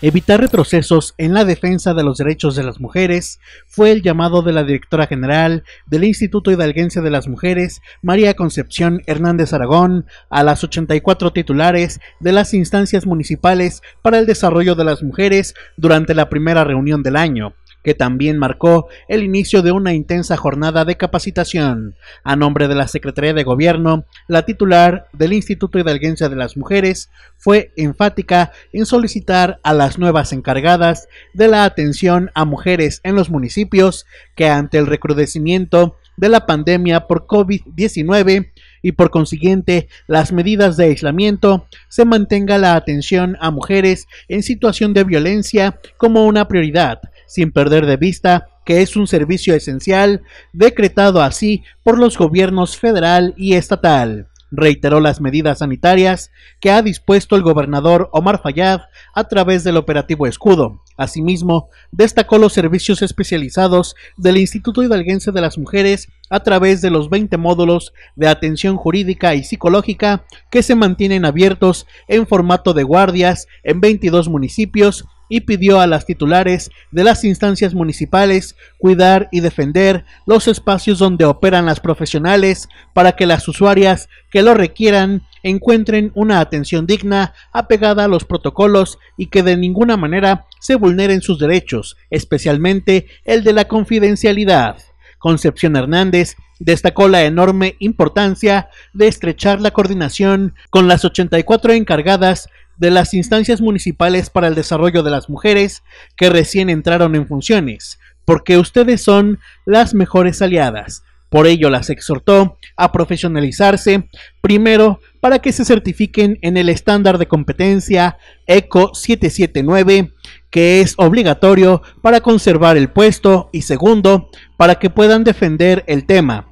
Evitar retrocesos en la defensa de los derechos de las mujeres fue el llamado de la directora general del Instituto Hidalguense de las Mujeres, María Concepción Hernández Aragón, a las 84 titulares de las instancias municipales para el desarrollo de las mujeres durante la primera reunión del año que también marcó el inicio de una intensa jornada de capacitación. A nombre de la Secretaría de Gobierno, la titular del Instituto de Hidalguense de las Mujeres fue enfática en solicitar a las nuevas encargadas de la atención a mujeres en los municipios que ante el recrudecimiento de la pandemia por COVID-19 y por consiguiente las medidas de aislamiento, se mantenga la atención a mujeres en situación de violencia como una prioridad, sin perder de vista que es un servicio esencial, decretado así por los gobiernos federal y estatal. Reiteró las medidas sanitarias que ha dispuesto el gobernador Omar Fayad a través del operativo Escudo. Asimismo, destacó los servicios especializados del Instituto Hidalguense de las Mujeres a través de los 20 módulos de atención jurídica y psicológica que se mantienen abiertos en formato de guardias en 22 municipios y pidió a las titulares de las instancias municipales cuidar y defender los espacios donde operan las profesionales para que las usuarias que lo requieran encuentren una atención digna apegada a los protocolos y que de ninguna manera se vulneren sus derechos, especialmente el de la confidencialidad. Concepción Hernández destacó la enorme importancia de estrechar la coordinación con las 84 encargadas de las instancias municipales para el desarrollo de las mujeres que recién entraron en funciones, porque ustedes son las mejores aliadas. Por ello las exhortó a profesionalizarse primero para que se certifiquen en el estándar de competencia ECO 779 que es obligatorio para conservar el puesto y segundo, para que puedan defender el tema,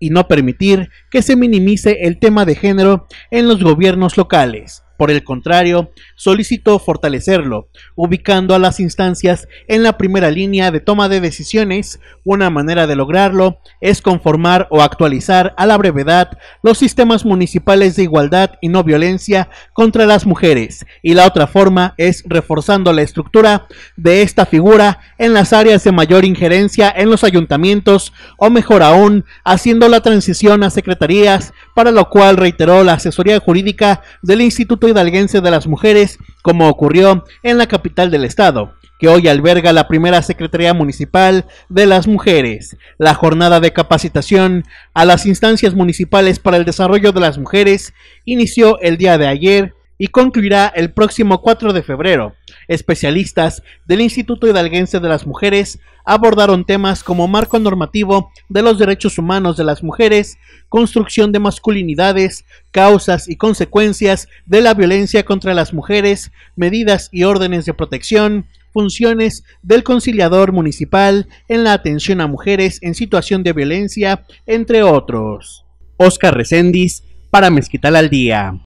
y no permitir que se minimice el tema de género en los gobiernos locales. Por el contrario, solicitó fortalecerlo, ubicando a las instancias en la primera línea de toma de decisiones. Una manera de lograrlo es conformar o actualizar a la brevedad los sistemas municipales de igualdad y no violencia contra las mujeres, y la otra forma es reforzando la estructura de esta figura en las áreas de mayor injerencia en los ayuntamientos o mejor aún, haciendo la transición a secretarías, para lo cual reiteró la asesoría jurídica del Instituto Hidalguense de las Mujeres, como ocurrió en la capital del estado que hoy alberga la primera Secretaría Municipal de las Mujeres. La jornada de capacitación a las instancias municipales para el desarrollo de las mujeres inició el día de ayer y concluirá el próximo 4 de febrero. Especialistas del Instituto Hidalguense de las Mujeres abordaron temas como marco normativo de los derechos humanos de las mujeres, construcción de masculinidades, causas y consecuencias de la violencia contra las mujeres, medidas y órdenes de protección, funciones del conciliador municipal en la atención a mujeres en situación de violencia, entre otros. Oscar Recendis, para Mezquital al Día.